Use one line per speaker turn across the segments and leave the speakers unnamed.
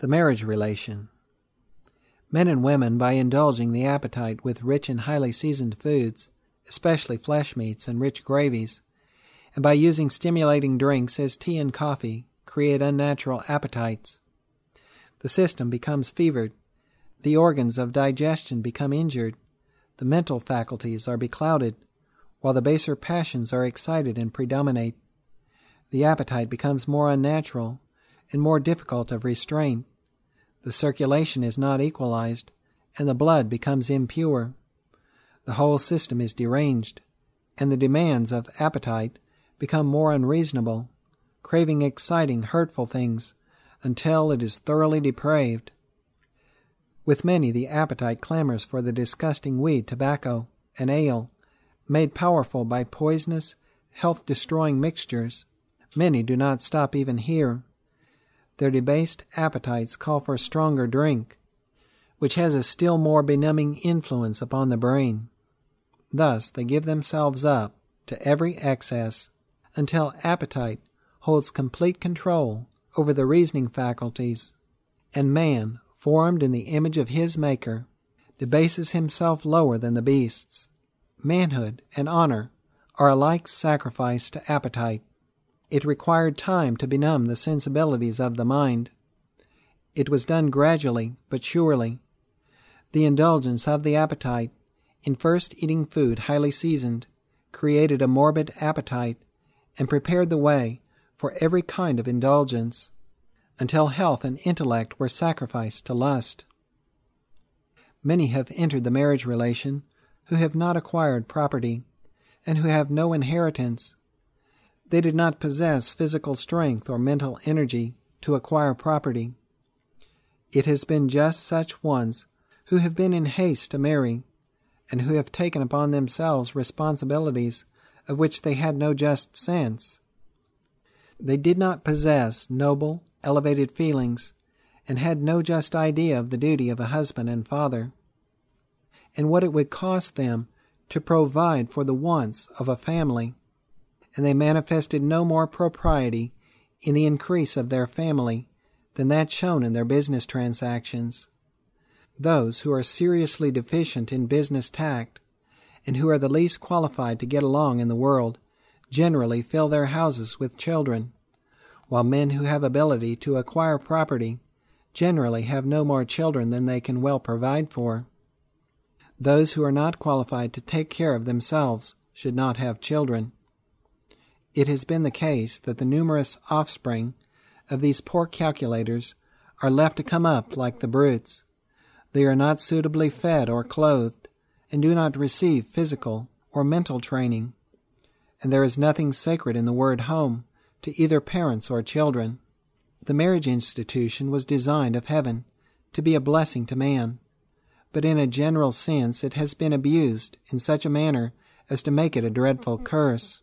the marriage relation. Men and women, by indulging the appetite with rich and highly seasoned foods, especially flesh meats and rich gravies, and by using stimulating drinks as tea and coffee, create unnatural appetites. The system becomes fevered, the organs of digestion become injured, the mental faculties are beclouded, while the baser passions are excited and predominate. The appetite becomes more unnatural and more difficult of restraint the circulation is not equalized, and the blood becomes impure. The whole system is deranged, and the demands of appetite become more unreasonable, craving exciting, hurtful things until it is thoroughly depraved. With many, the appetite clamors for the disgusting weed, tobacco, and ale, made powerful by poisonous, health destroying mixtures. Many do not stop even here their debased appetites call for stronger drink, which has a still more benumbing influence upon the brain. Thus, they give themselves up to every excess until appetite holds complete control over the reasoning faculties, and man, formed in the image of his Maker, debases himself lower than the beasts. Manhood and honor are alike sacrificed to appetite. It required time to benumb the sensibilities of the mind. It was done gradually but surely. The indulgence of the appetite, in first eating food highly seasoned, created a morbid appetite and prepared the way for every kind of indulgence, until health and intellect were sacrificed to lust. Many have entered the marriage relation who have not acquired property, and who have no inheritance they did not possess physical strength or mental energy to acquire property. It has been just such ones who have been in haste to marry, and who have taken upon themselves responsibilities of which they had no just sense. They did not possess noble, elevated feelings, and had no just idea of the duty of a husband and father, and what it would cost them to provide for the wants of a family and they manifested no more propriety in the increase of their family than that shown in their business transactions. Those who are seriously deficient in business tact and who are the least qualified to get along in the world generally fill their houses with children, while men who have ability to acquire property generally have no more children than they can well provide for. Those who are not qualified to take care of themselves should not have children it has been the case that the numerous offspring of these poor calculators are left to come up like the brutes. They are not suitably fed or clothed, and do not receive physical or mental training. And there is nothing sacred in the word home to either parents or children. The marriage institution was designed of heaven to be a blessing to man, but in a general sense it has been abused in such a manner as to make it a dreadful curse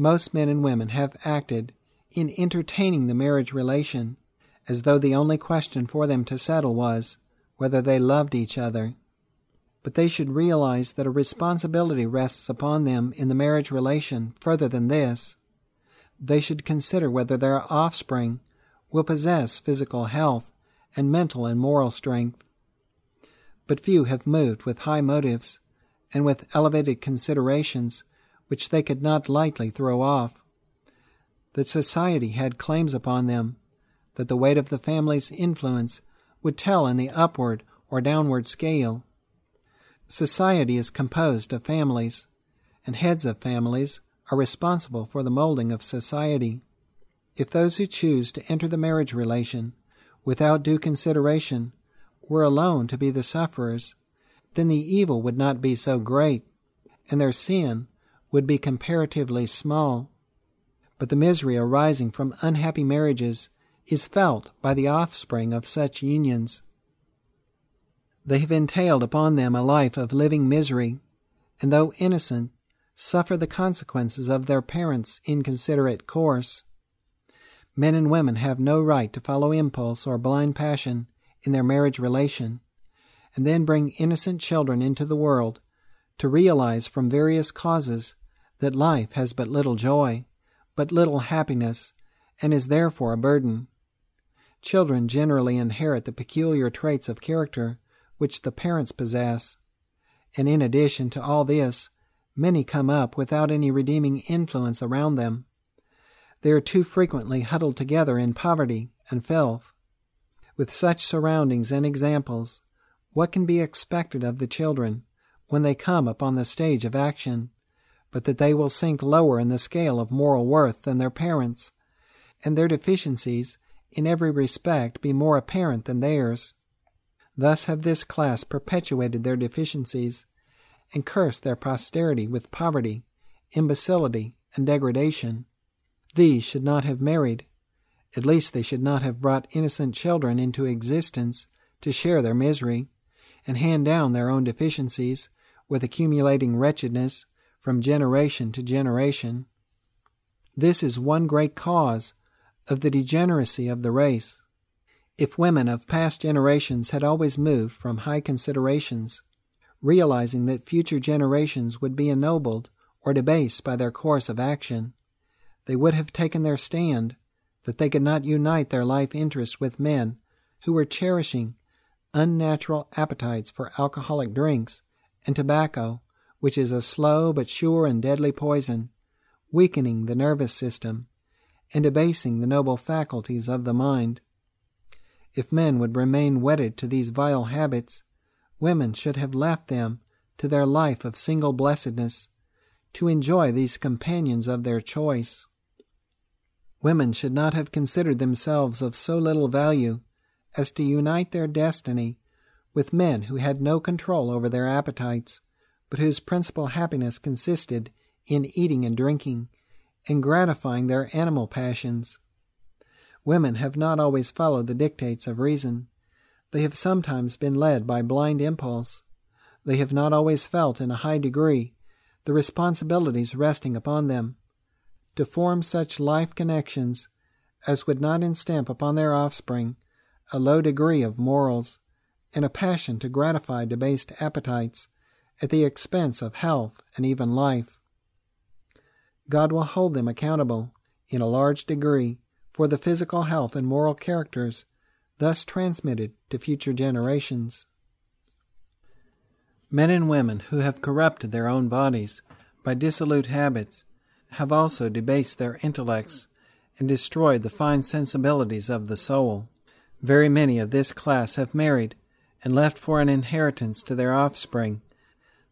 most men and women have acted in entertaining the marriage relation as though the only question for them to settle was whether they loved each other. But they should realize that a responsibility rests upon them in the marriage relation further than this. They should consider whether their offspring will possess physical health and mental and moral strength. But few have moved with high motives and with elevated considerations which they could not lightly throw off. That society had claims upon them, that the weight of the family's influence would tell in the upward or downward scale. Society is composed of families, and heads of families are responsible for the molding of society. If those who choose to enter the marriage relation without due consideration were alone to be the sufferers, then the evil would not be so great, and their sin would be comparatively small. But the misery arising from unhappy marriages is felt by the offspring of such unions. They have entailed upon them a life of living misery, and though innocent, suffer the consequences of their parents' inconsiderate course. Men and women have no right to follow impulse or blind passion in their marriage relation, and then bring innocent children into the world to realize from various causes that life has but little joy, but little happiness, and is therefore a burden. Children generally inherit the peculiar traits of character which the parents possess, and in addition to all this, many come up without any redeeming influence around them. They are too frequently huddled together in poverty and filth. With such surroundings and examples, what can be expected of the children when they come upon the stage of action? but that they will sink lower in the scale of moral worth than their parents, and their deficiencies in every respect be more apparent than theirs. Thus have this class perpetuated their deficiencies, and cursed their posterity with poverty, imbecility, and degradation. These should not have married. At least they should not have brought innocent children into existence to share their misery, and hand down their own deficiencies, with accumulating wretchedness, from generation to generation. This is one great cause of the degeneracy of the race. If women of past generations had always moved from high considerations, realizing that future generations would be ennobled or debased by their course of action, they would have taken their stand that they could not unite their life interests with men who were cherishing unnatural appetites for alcoholic drinks and tobacco which is a slow but sure and deadly poison, weakening the nervous system and abasing the noble faculties of the mind. If men would remain wedded to these vile habits, women should have left them to their life of single blessedness, to enjoy these companions of their choice. Women should not have considered themselves of so little value as to unite their destiny with men who had no control over their appetites but whose principal happiness consisted in eating and drinking, and gratifying their animal passions. Women have not always followed the dictates of reason. They have sometimes been led by blind impulse. They have not always felt in a high degree the responsibilities resting upon them to form such life connections as would not instamp upon their offspring a low degree of morals and a passion to gratify debased appetites at the expense of health and even life. God will hold them accountable, in a large degree, for the physical health and moral characters thus transmitted to future generations. Men and women who have corrupted their own bodies by dissolute habits have also debased their intellects and destroyed the fine sensibilities of the soul. Very many of this class have married and left for an inheritance to their offspring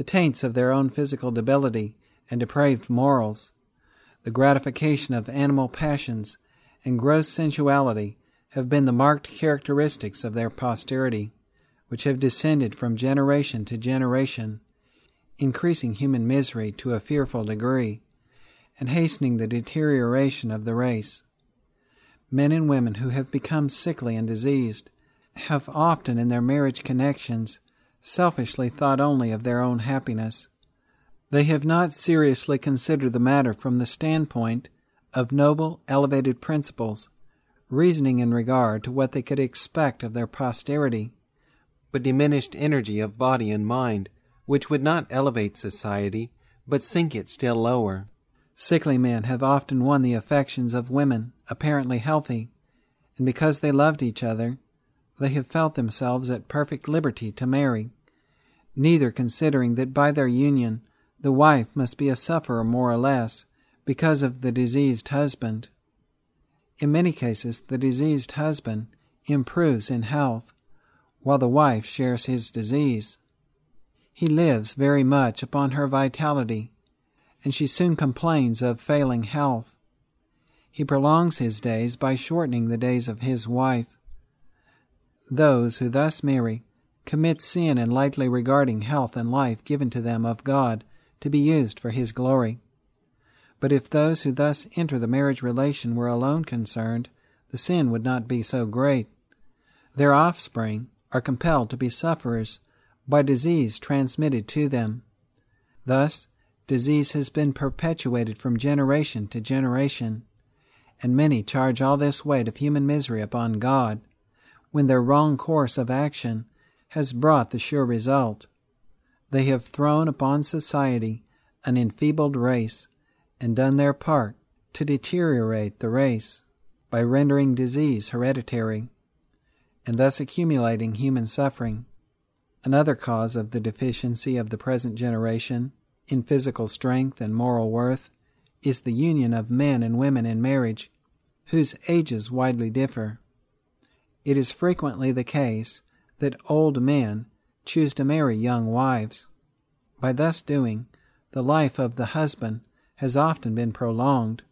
the taints of their own physical debility and depraved morals, the gratification of animal passions, and gross sensuality have been the marked characteristics of their posterity, which have descended from generation to generation, increasing human misery to a fearful degree, and hastening the deterioration of the race. Men and women who have become sickly and diseased have often in their marriage connections selfishly thought only of their own happiness. They have not seriously considered the matter from the standpoint of noble, elevated principles, reasoning in regard to what they could expect of their posterity, but diminished energy of body and mind, which would not elevate society, but sink it still lower. Sickly men have often won the affections of women apparently healthy, and because they loved each other, they have felt themselves at perfect liberty to marry, neither considering that by their union the wife must be a sufferer more or less because of the diseased husband. In many cases, the diseased husband improves in health, while the wife shares his disease. He lives very much upon her vitality, and she soon complains of failing health. He prolongs his days by shortening the days of his wife those who thus marry commit sin in lightly regarding health and life given to them of God to be used for His glory. But if those who thus enter the marriage relation were alone concerned, the sin would not be so great. Their offspring are compelled to be sufferers by disease transmitted to them. Thus, disease has been perpetuated from generation to generation, and many charge all this weight of human misery upon God when their wrong course of action has brought the sure result. They have thrown upon society an enfeebled race and done their part to deteriorate the race by rendering disease hereditary and thus accumulating human suffering. Another cause of the deficiency of the present generation in physical strength and moral worth is the union of men and women in marriage, whose ages widely differ it is frequently the case that old men choose to marry young wives. By thus doing, the life of the husband has often been prolonged,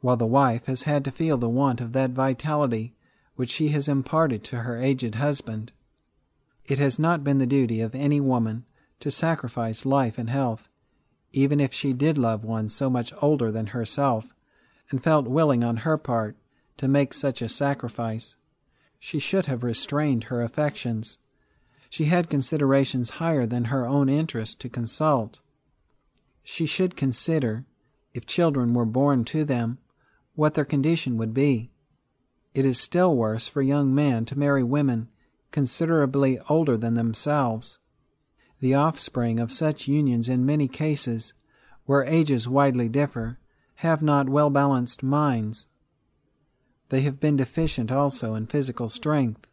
while the wife has had to feel the want of that vitality which she has imparted to her aged husband. It has not been the duty of any woman to sacrifice life and health, even if she did love one so much older than herself, and felt willing on her part to make such a sacrifice she should have restrained her affections. She had considerations higher than her own interest to consult. She should consider, if children were born to them, what their condition would be. It is still worse for young men to marry women considerably older than themselves. The offspring of such unions in many cases, where ages widely differ, have not well balanced minds they have been deficient also in physical strength.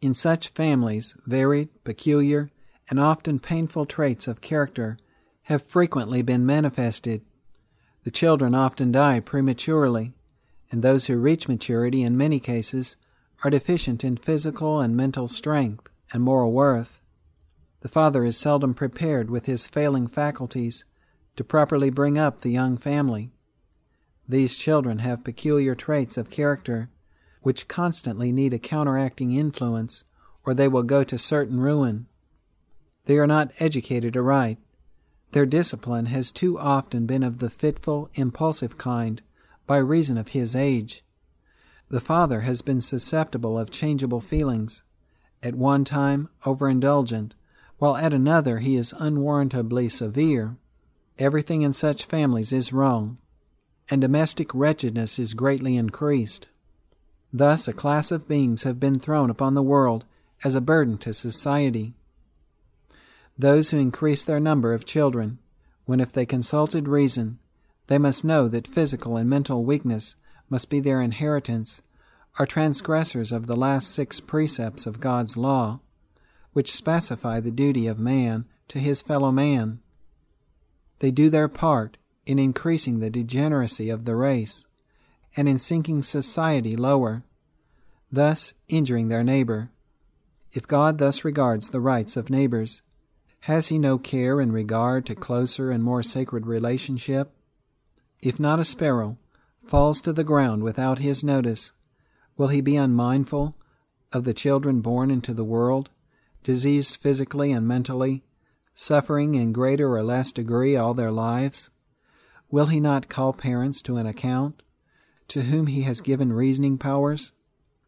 In such families, varied, peculiar, and often painful traits of character have frequently been manifested. The children often die prematurely, and those who reach maturity in many cases are deficient in physical and mental strength and moral worth. The father is seldom prepared with his failing faculties to properly bring up the young family. These children have peculiar traits of character which constantly need a counteracting influence or they will go to certain ruin. They are not educated aright. Their discipline has too often been of the fitful, impulsive kind by reason of his age. The father has been susceptible of changeable feelings, at one time overindulgent, while at another he is unwarrantably severe. Everything in such families is wrong and domestic wretchedness is greatly increased. Thus, a class of beings have been thrown upon the world as a burden to society. Those who increase their number of children, when if they consulted reason, they must know that physical and mental weakness must be their inheritance, are transgressors of the last six precepts of God's law, which specify the duty of man to his fellow man. They do their part in increasing the degeneracy of the race, and in sinking society lower, thus injuring their neighbor. If God thus regards the rights of neighbors, has he no care in regard to closer and more sacred relationship? If not a sparrow falls to the ground without his notice, will he be unmindful of the children born into the world, diseased physically and mentally, suffering in greater or less degree all their lives? Will he not call parents to an account, to whom he has given reasoning powers,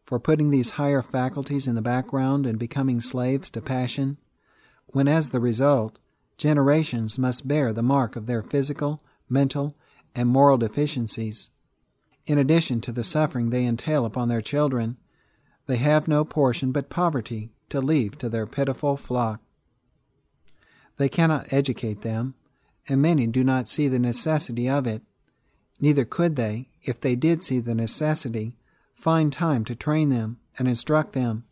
for putting these higher faculties in the background and becoming slaves to passion, when as the result, generations must bear the mark of their physical, mental, and moral deficiencies? In addition to the suffering they entail upon their children, they have no portion but poverty to leave to their pitiful flock. They cannot educate them, and many do not see the necessity of it. Neither could they, if they did see the necessity, find time to train them and instruct them,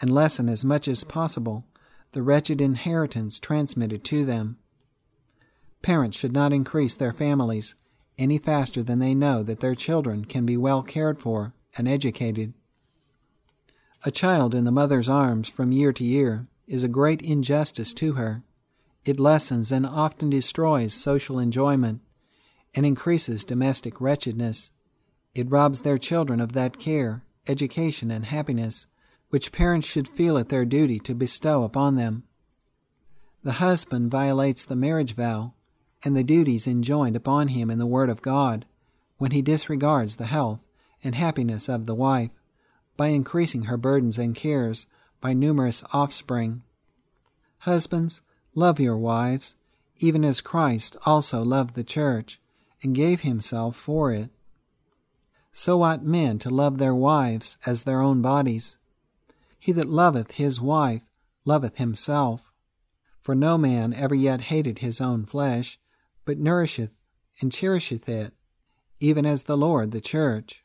and lessen as much as possible the wretched inheritance transmitted to them. Parents should not increase their families any faster than they know that their children can be well cared for and educated. A child in the mother's arms from year to year is a great injustice to her. It lessens and often destroys social enjoyment and increases domestic wretchedness. It robs their children of that care, education, and happiness which parents should feel it their duty to bestow upon them. The husband violates the marriage vow and the duties enjoined upon him in the Word of God when he disregards the health and happiness of the wife by increasing her burdens and cares by numerous offspring. Husbands, Love your wives, even as Christ also loved the church and gave himself for it. So ought men to love their wives as their own bodies. He that loveth his wife loveth himself. For no man ever yet hated his own flesh, but nourisheth and cherisheth it, even as the Lord the church.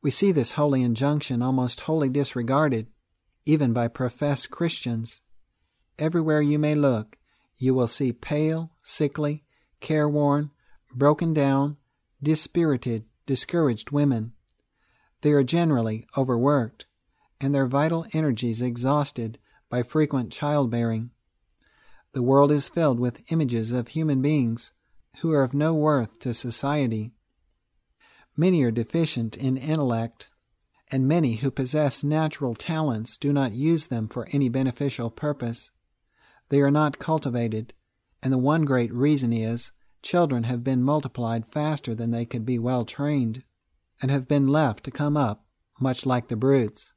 We see this holy injunction almost wholly disregarded, even by professed Christians everywhere you may look, you will see pale, sickly, careworn, broken down, dispirited, discouraged women. They are generally overworked, and their vital energies exhausted by frequent childbearing. The world is filled with images of human beings who are of no worth to society. Many are deficient in intellect, and many who possess natural talents do not use them for any beneficial purpose. They are not cultivated, and the one great reason is children have been multiplied faster than they could be well trained, and have been left to come up much like the brutes.